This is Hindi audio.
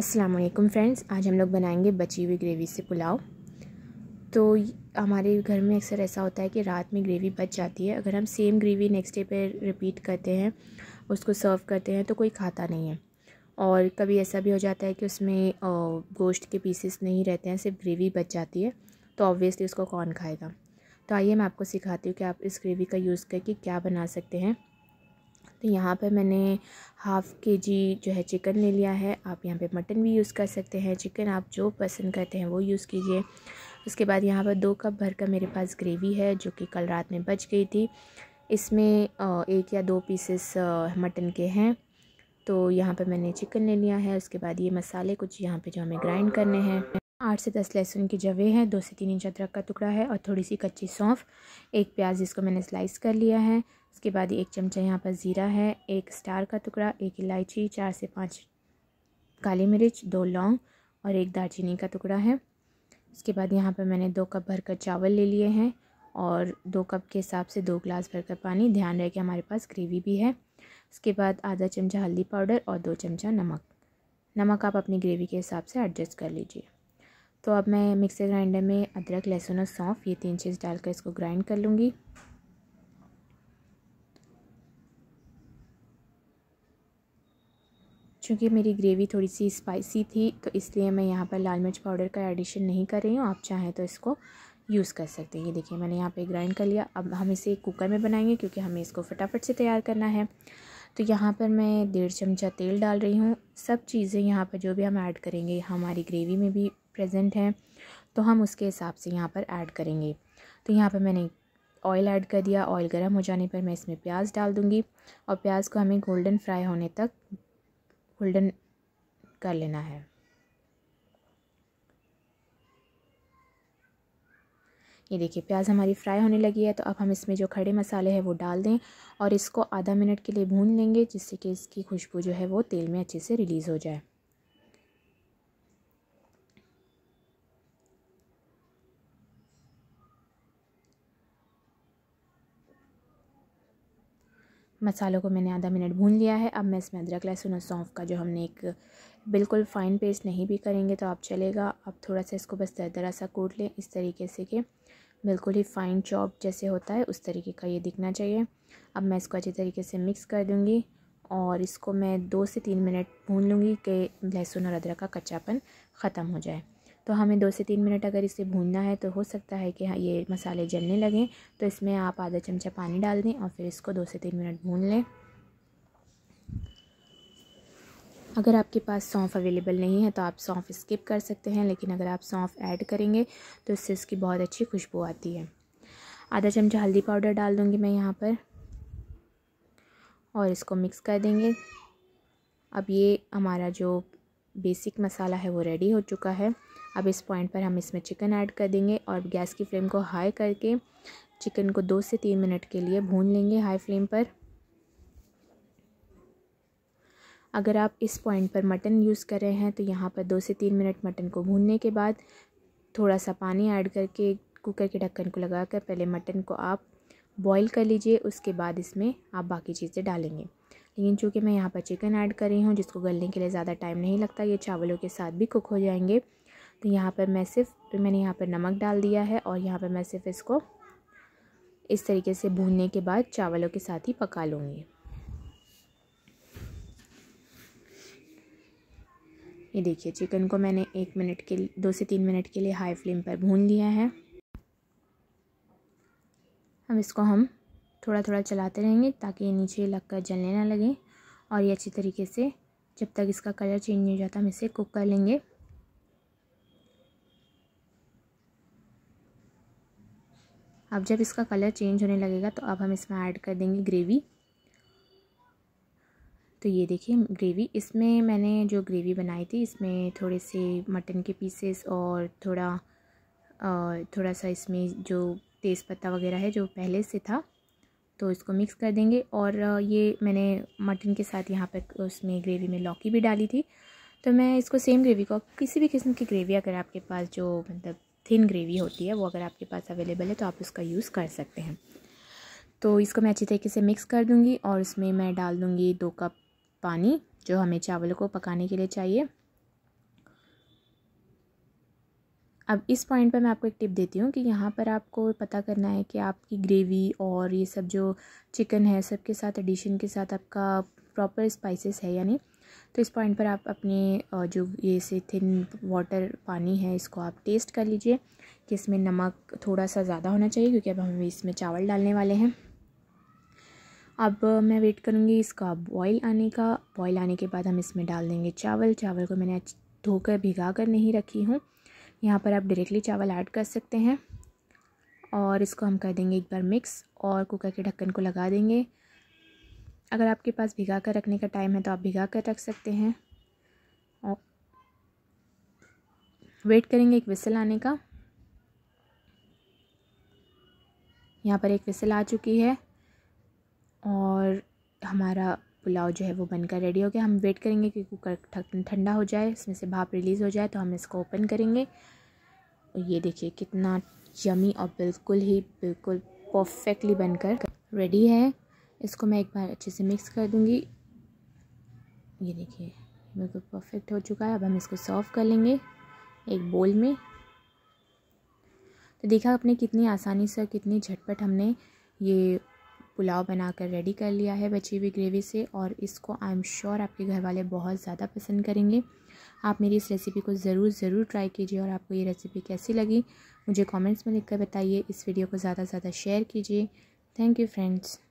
अस्सलाम वालेकुम फ्रेंड्स आज हम लोग बनाएंगे बची हुई ग्रेवी से पुलाव तो हमारे घर में अक्सर ऐसा होता है कि रात में ग्रेवी बच जाती है अगर हम सेम ग्रेवी नेक्स्ट डे पे रिपीट करते हैं उसको सर्व करते हैं तो कोई खाता नहीं है और कभी ऐसा भी हो जाता है कि उसमें गोश्त के पीसेस नहीं रहते हैं सिर्फ ग्रेवी बच जाती है तो ऑब्वियसली उसको कौन खाएगा तो आइए मैं आपको सिखाती हूँ कि आप इस ग्रेवी का यूज़ करके क्या बना सकते हैं तो यहाँ पे मैंने हाफ़ के जी जो है चिकन ले लिया है आप यहाँ पे मटन भी यूज़ कर सकते हैं चिकन आप जो पसंद करते हैं वो यूज़ कीजिए उसके बाद यहाँ पर दो कप भर का मेरे पास ग्रेवी है जो कि कल रात में बच गई थी इसमें एक या दो पीसेस मटन के हैं तो यहाँ पर मैंने चिकन ले लिया है उसके बाद ये मसाले कुछ यहाँ पर जो हमें ग्राइंड करने हैं आठ से दस लहसुन की जवे हैं दो से तीन इंच अदरक का टुकड़ा है और थोड़ी सी कच्ची सौंफ एक प्याज जिसको मैंने स्लाइस कर लिया है उसके बाद एक चमचा यहाँ पर ज़ीरा है एक स्टार का टुकड़ा एक इलायची चार से पाँच काली मिर्च दो लौंग और एक दालचीनी का टुकड़ा है उसके बाद यहाँ पर मैंने दो कप भरकर चावल ले लिए हैं और दो कप के हिसाब से दो ग्लास भरकर पानी ध्यान रहे कि हमारे पास ग्रेवी भी है उसके बाद आधा चमचा हल्दी पाउडर और दो चमचा नमक नमक आप अपनी ग्रेवी के हिसाब से एडजस्ट कर लीजिए तो अब मैं मिक्सर ग्राइंडर में अदरक लहसुन और सौंफ ये तीन चीज़ डालकर इसको ग्राइंड कर लूँगी चूँकि मेरी ग्रेवी थोड़ी सी स्पाइसी थी तो इसलिए मैं यहाँ पर लाल मिर्च पाउडर का एडिशन नहीं कर रही हूँ आप चाहें तो इसको यूज़ कर सकते हैं ये देखिए मैंने यहाँ पे ग्राइंड कर लिया अब हम इसे कुकर में बनाएंगे क्योंकि हमें इसको फटाफट से तैयार करना है तो यहाँ पर मैं डेढ़ चमचा तेल डाल रही हूँ सब चीज़ें यहाँ पर जो भी हम ऐड करेंगे हमारी ग्रेवी में भी प्रेजेंट हैं तो हम उसके हिसाब से यहाँ पर ऐड करेंगे तो यहाँ पर मैंने ऑयल ऐड कर दिया ऑयल गर्म हो जाने पर मैं इसमें प्याज डाल दूँगी और प्याज को हमें गोल्डन फ्राई होने तक गोल्डन कर लेना है ये देखिए प्याज हमारी फ्राई होने लगी है तो अब हम इसमें जो खड़े मसाले हैं वो डाल दें और इसको आधा मिनट के लिए भून लेंगे जिससे कि इसकी खुशबू जो है वो तेल में अच्छे से रिलीज़ हो जाए मसालों को मैंने आधा मिनट भून लिया है अब मैं इसमें अदरक लहसुन और सौंफ का जो हमने एक बिल्कुल फ़ाइन पेस्ट नहीं भी करेंगे तो आप चलेगा अब थोड़ा सा इसको बस दरदरा सा कूट लें इस तरीके से कि बिल्कुल ही फ़ाइन चॉप जैसे होता है उस तरीके का ये दिखना चाहिए अब मैं इसको अच्छे तरीके से मिक्स कर दूँगी और इसको मैं दो से तीन मिनट भून लूँगी कि लहसुन और अदरक का कच्चापन ख़त्म हो जाए तो हमें दो से तीन मिनट अगर इसे भूनना है तो हो सकता है कि हाँ ये मसाले जलने लगें तो इसमें आप आधा चमचा पानी डाल दें और फिर इसको दो से तीन मिनट भून लें अगर आपके पास सौंफ अवेलेबल नहीं है तो आप सौंफ स्किप कर सकते हैं लेकिन अगर आप सौंफ ऐड करेंगे तो इससे इसकी बहुत अच्छी खुशबू आती है आधा चमचा हल्दी पाउडर डाल दूँगी मैं यहाँ पर और इसको मिक्स कर देंगे अब ये हमारा जो बेसिक मसाला है वो रेडी हो चुका है अब इस पॉइंट पर हम इसमें चिकन ऐड कर देंगे और गैस की फ्लेम को हाई करके चिकन को दो से तीन मिनट के लिए भून लेंगे हाई फ्लेम पर अगर आप इस पॉइंट पर मटन यूज़ कर रहे हैं तो यहाँ पर दो से तीन मिनट मटन को भूनने के बाद थोड़ा सा पानी ऐड करके कुकर के ढक्कन को लगाकर पहले मटन को आप बॉईल कर लीजिए उसके बाद इसमें आप बाकी चीज़ें डालेंगे लेकिन चूँकि मैं यहाँ पर चिकन ऐड कर रही हूँ जिसको गलने के लिए ज़्यादा टाइम नहीं लगता ये चावलों के साथ भी कुक हो जाएंगे तो यहाँ पर मैं सिर्फ मैंने यहाँ पर नमक डाल दिया है और यहाँ पर मैं सिर्फ इसको इस तरीके से भूनने के बाद चावलों के साथ ही पका लूँगी ये देखिए चिकन को मैंने एक मिनट के दो से तीन मिनट के लिए हाई फ्लेम पर भून लिया है अब इसको हम थोड़ा थोड़ा चलाते रहेंगे ताकि ये नीचे लगकर जलने ना लगे और ये अच्छी तरीके से जब तक इसका कलर चेंज नहीं हो जाता हम इसे कुक कर लेंगे अब जब इसका कलर चेंज होने लगेगा तो अब हम इसमें ऐड कर देंगे ग्रेवी तो ये देखिए ग्रेवी इसमें मैंने जो ग्रेवी बनाई थी इसमें थोड़े से मटन के पीसेस और थोड़ा थोड़ा सा इसमें जो तेज़पत्ता वगैरह है जो पहले से था तो इसको मिक्स कर देंगे और ये मैंने मटन के साथ यहाँ पर उसमें ग्रेवी में लौकी भी डाली थी तो मैं इसको सेम ग्रेवी को किसी भी किस्म की ग्रेवी अगर आपके पास जो मतलब थिन ग्रेवी होती है वो अगर आपके पास अवेलेबल है तो आप उसका यूज़ कर सकते हैं तो इसको मैं अच्छी तरीके से मिक्स कर दूँगी और इसमें मैं डाल दूँगी दो कप पानी जो हमें चावल को पकाने के लिए चाहिए अब इस पॉइंट पर मैं आपको एक टिप देती हूँ कि यहाँ पर आपको पता करना है कि आपकी ग्रेवी और ये सब जो चिकन है सबके साथ एडिशन के साथ आपका प्रॉपर स्पाइसेस है यानी तो इस पॉइंट पर आप अपने जो ये से थिन वाटर पानी है इसको आप टेस्ट कर लीजिए कि इसमें नमक थोड़ा सा ज़्यादा होना चाहिए क्योंकि अब हम इसमें चावल डालने वाले हैं अब मैं वेट करूँगी इसका बॉईल आने का बॉईल आने के बाद हम इसमें डाल देंगे चावल चावल को मैंने धोकर भिगा कर नहीं रखी हूँ यहाँ पर आप डायरेक्टली चावल ऐड कर सकते हैं और इसको हम कर देंगे एक बार मिक्स और कुकर के ढक्कन को लगा देंगे अगर आपके पास भिगा कर रखने का टाइम है तो आप भिगा कर रख सकते हैं और वेट करेंगे एक विसल आने का यहाँ पर एक विसल आ चुकी है और हमारा पुलाव जो है वो बनकर रेडी हो गया हम वेट करेंगे कि कुकर ठंडा हो जाए इसमें से भाप रिलीज़ हो जाए तो हम इसको ओपन करेंगे और ये देखिए कितना यमी और बिल्कुल ही बिल्कुल परफेक्टली बनकर रेडी है इसको मैं एक बार अच्छे से मिक्स कर दूँगी ये देखिए बिल्कुल परफेक्ट हो चुका है अब हम इसको सर्व कर लेंगे एक बोल में तो देखा आपने कितनी आसानी से और कितनी झटपट हमने ये पुलाव बनाकर रेडी कर लिया है बची हुई ग्रेवी से और इसको आई एम श्योर आपके घर वाले बहुत ज़्यादा पसंद करेंगे आप मेरी इस रेसिपी को ज़रूर ज़रूर ट्राई कीजिए और आपको ये रेसिपी कैसी लगी मुझे कमेंट्स में लिखकर बताइए इस वीडियो को ज़्यादा से ज़्यादा शेयर कीजिए थैंक यू फ्रेंड्स